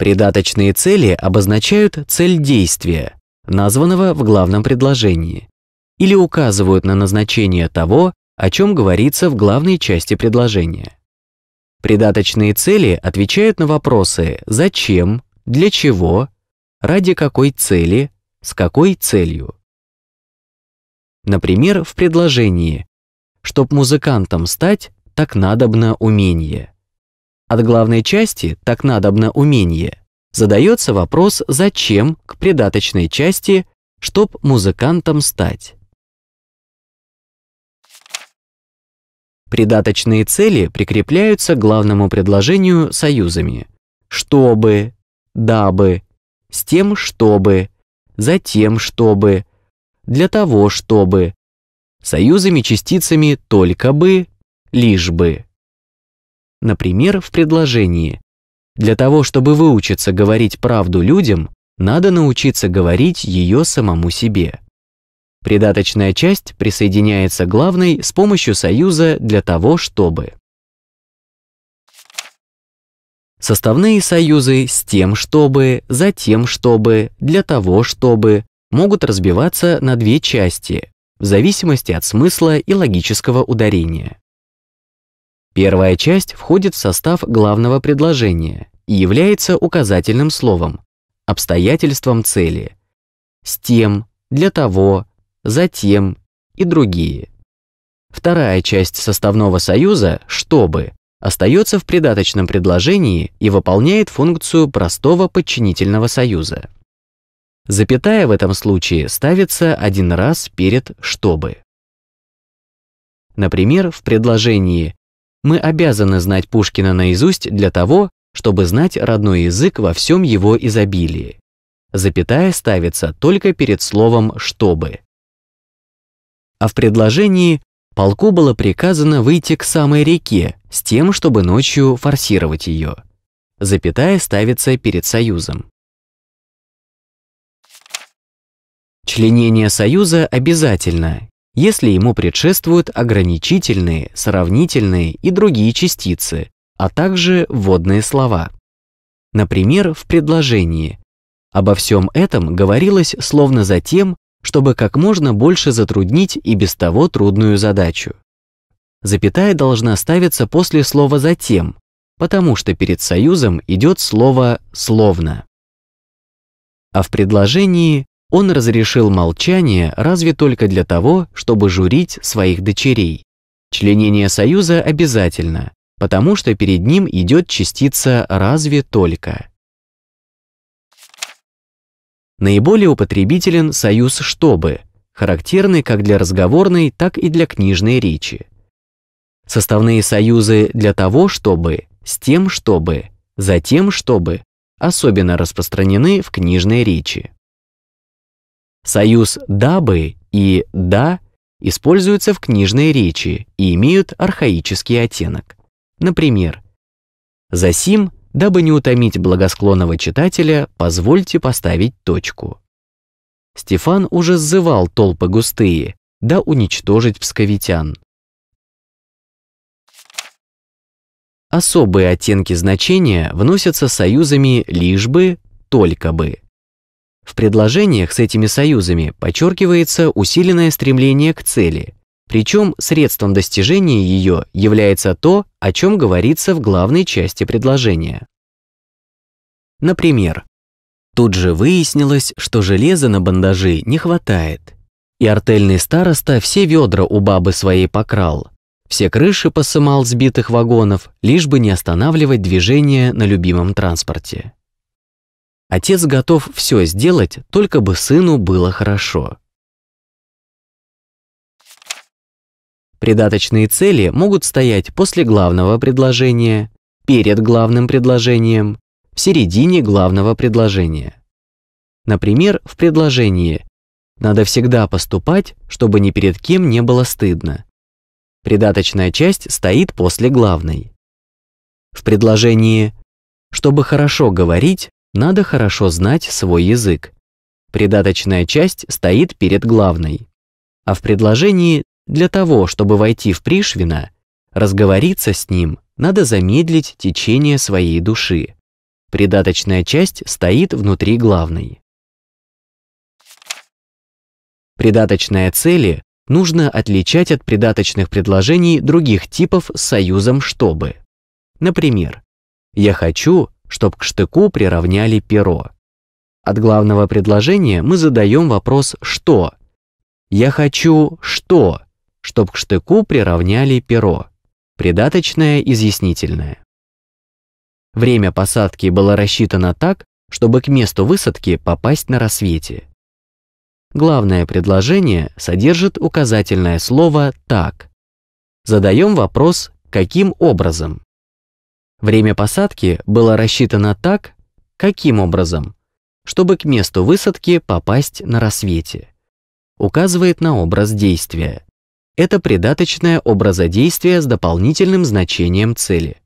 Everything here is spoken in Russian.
Придаточные цели обозначают цель действия, названного в главном предложении, или указывают на назначение того, о чем говорится в главной части предложения. Придаточные цели отвечают на вопросы «зачем», «для чего», «ради какой цели», «с какой целью». Например, в предложении «Чтоб музыкантом стать, так надобно умение». От главной части «так надобно умение» задается вопрос «зачем» к придаточной части «чтоб музыкантом стать». Придаточные цели прикрепляются к главному предложению союзами «чтобы», «дабы», «с тем чтобы», «затем чтобы», «для того чтобы», союзами-частицами «только бы», «лишь бы». Например, в предложении. Для того, чтобы выучиться говорить правду людям, надо научиться говорить ее самому себе. Придаточная часть присоединяется к главной с помощью союза для того, чтобы. Составные союзы с тем, чтобы, затем, чтобы, для того, чтобы могут разбиваться на две части в зависимости от смысла и логического ударения. Первая часть входит в состав главного предложения и является указательным словом, обстоятельством цели, с тем, для того, затем и другие. Вторая часть составного союза «чтобы» остается в придаточном предложении и выполняет функцию простого подчинительного союза. Запятая в этом случае ставится один раз перед «чтобы». Например, в предложении мы обязаны знать Пушкина наизусть для того, чтобы знать родной язык во всем его изобилии. Запятая ставится только перед словом «чтобы». А в предложении полку было приказано выйти к самой реке с тем, чтобы ночью форсировать ее. Запятая ставится перед союзом. Членение союза обязательно, если ему предшествуют ограничительные, сравнительные и другие частицы, а также вводные слова. Например, в предложении. Обо всем этом говорилось словно за тем, чтобы как можно больше затруднить и без того трудную задачу. Запятая должна ставиться после слова «затем», потому что перед союзом идет слово «словно». А в предложении он разрешил молчание разве только для того, чтобы журить своих дочерей. Членение союза обязательно, потому что перед ним идет частица «разве только». Наиболее употребителен союз «чтобы», характерный как для разговорной, так и для книжной речи. Составные союзы для того, чтобы, с тем, чтобы, за тем, чтобы особенно распространены в книжной речи. Союз «дабы» и «да» используются в книжной речи и имеют архаический оттенок. Например, «Засим, дабы не утомить благосклонного читателя, позвольте поставить точку». Стефан уже сзывал толпы густые, да уничтожить псковитян. Особые оттенки значения вносятся союзами «лишь бы», «только бы». В предложениях с этими союзами подчеркивается усиленное стремление к цели, причем средством достижения ее является то, о чем говорится в главной части предложения. Например, тут же выяснилось, что железа на бандажи не хватает, и артельный староста все ведра у бабы своей покрал, все крыши посымал сбитых вагонов, лишь бы не останавливать движение на любимом транспорте. Отец готов все сделать, только бы сыну было хорошо. Придаточные цели могут стоять после главного предложения, перед главным предложением, в середине главного предложения. Например, в предложении «Надо всегда поступать, чтобы ни перед кем не было стыдно». Придаточная часть стоит после главной. В предложении «Чтобы хорошо говорить, надо хорошо знать свой язык. Придаточная часть стоит перед главной. А в предложении «для того, чтобы войти в Пришвина», разговориться с ним, надо замедлить течение своей души. Придаточная часть стоит внутри главной. Придаточные цели нужно отличать от придаточных предложений других типов с союзом «чтобы». Например, «я хочу», чтоб к штыку приравняли перо. От главного предложения мы задаем вопрос «что?». «Я хочу что?», чтоб к штыку приравняли перо. Придаточное изъяснительное. Время посадки было рассчитано так, чтобы к месту высадки попасть на рассвете. Главное предложение содержит указательное слово «так». Задаем вопрос «каким образом?». Время посадки было рассчитано так, каким образом? Чтобы к месту высадки попасть на рассвете. Указывает на образ действия. Это придаточное образодействие с дополнительным значением цели.